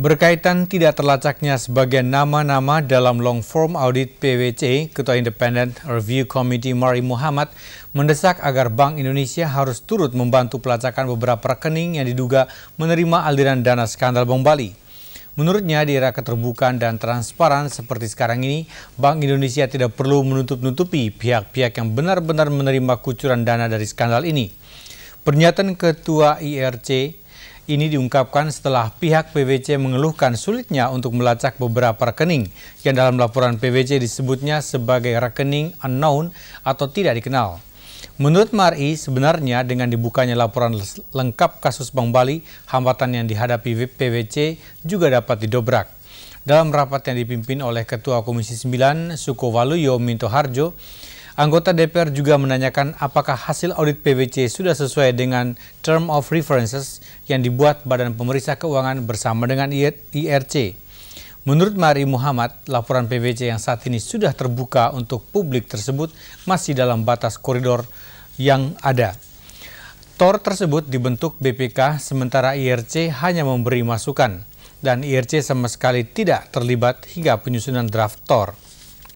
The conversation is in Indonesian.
Berkaitan tidak terlacaknya sebagian nama-nama dalam long form audit PwC, Ketua Independent Review Committee Mari Muhammad mendesak agar Bank Indonesia harus turut membantu pelacakan beberapa rekening yang diduga menerima aliran dana skandal Bank Bali. Menurutnya, di era keterbukaan dan transparan seperti sekarang ini, Bank Indonesia tidak perlu menutup-nutupi pihak-pihak yang benar-benar menerima kucuran dana dari skandal ini. Pernyataan Ketua IRC ini diungkapkan setelah pihak PwC mengeluhkan sulitnya untuk melacak beberapa rekening yang dalam laporan PwC disebutnya sebagai rekening unknown atau tidak dikenal. Menurut Mari, sebenarnya dengan dibukanya laporan lengkap kasus Bank Bali, hambatan yang dihadapi PwC juga dapat didobrak. Dalam rapat yang dipimpin oleh Ketua Komisi 9, Suko Minto Harjo, Anggota DPR juga menanyakan apakah hasil audit PwC sudah sesuai dengan term of references yang dibuat Badan Pemeriksa Keuangan bersama dengan IRC. Menurut Mari Muhammad, laporan PBC yang saat ini sudah terbuka untuk publik tersebut masih dalam batas koridor yang ada. TOR tersebut dibentuk BPK sementara IRC hanya memberi masukan dan IRC sama sekali tidak terlibat hingga penyusunan draft TOR.